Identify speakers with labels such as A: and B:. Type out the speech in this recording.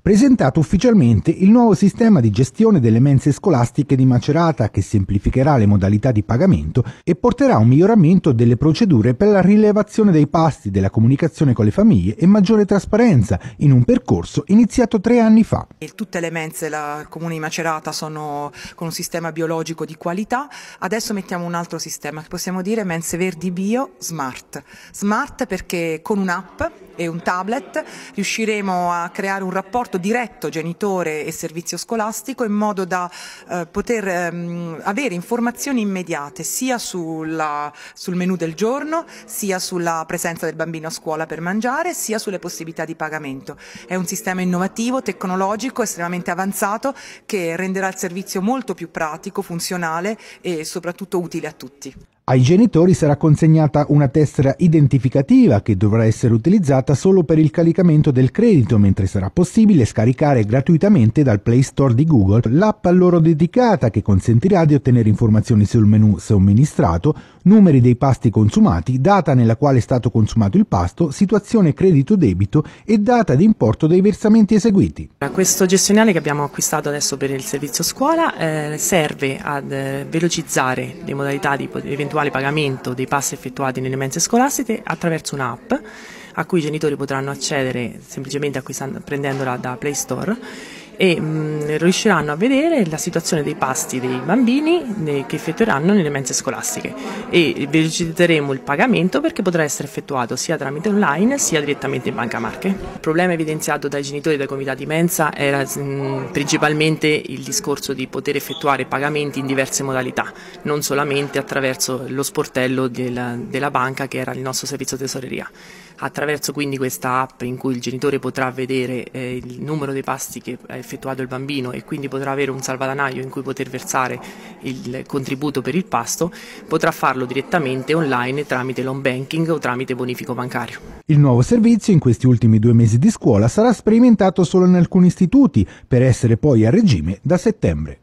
A: presentato ufficialmente il nuovo sistema di gestione delle mense scolastiche di Macerata che semplificherà le modalità di pagamento e porterà a un miglioramento delle procedure per la rilevazione dei pasti, della comunicazione con le famiglie e maggiore trasparenza in un percorso iniziato tre anni fa.
B: Tutte le mense del comune di Macerata sono con un sistema biologico di qualità, adesso mettiamo un altro sistema che possiamo dire mense verdi bio smart. Smart perché con un'app e un tablet, riusciremo a creare un rapporto diretto genitore e servizio scolastico in modo da eh, poter ehm, avere informazioni immediate sia sulla, sul menù del giorno, sia sulla presenza del bambino a scuola per mangiare, sia sulle possibilità di pagamento. È un sistema innovativo, tecnologico, estremamente avanzato che renderà il servizio molto più pratico, funzionale e soprattutto utile a tutti.
A: Ai genitori sarà consegnata una tessera identificativa che dovrà essere utilizzata riservata solo per il caricamento del credito, mentre sarà possibile scaricare gratuitamente dal Play Store di Google l'app a loro dedicata che consentirà di ottenere informazioni sul menu somministrato, numeri dei pasti consumati, data nella quale è stato consumato il pasto, situazione credito-debito e data di importo dei versamenti eseguiti.
C: Questo gestionale che abbiamo acquistato adesso per il servizio scuola eh, serve ad eh, velocizzare le modalità di eventuale pagamento dei passi effettuati nelle mense scolastiche attraverso un'app a cui i genitori potranno accedere semplicemente prendendola da Play Store e mh, mm, riusciranno a vedere la situazione dei pasti dei bambini ne, che effettueranno nelle mense scolastiche e velocizzeremo il pagamento perché potrà essere effettuato sia tramite online sia direttamente in banca marche. Il problema evidenziato dai genitori e dai comitati mensa era mh, mm, principalmente il discorso di poter effettuare pagamenti in diverse modalità, non solamente attraverso lo sportello della, della banca che era il nostro servizio tesoreria attraverso quindi questa app in cui il genitore potrà vedere eh, il numero dei passi che ha effettuato il bambino e quindi potrà avere un salvadanaio in cui poter versare il contributo per il pasto, potrà farlo direttamente online tramite l'home banking o tramite bonifico bancario.
A: Il nuovo servizio in questi ultimi due mesi di scuola sarà sperimentato solo in alcuni istituti per essere poi a regime da settembre.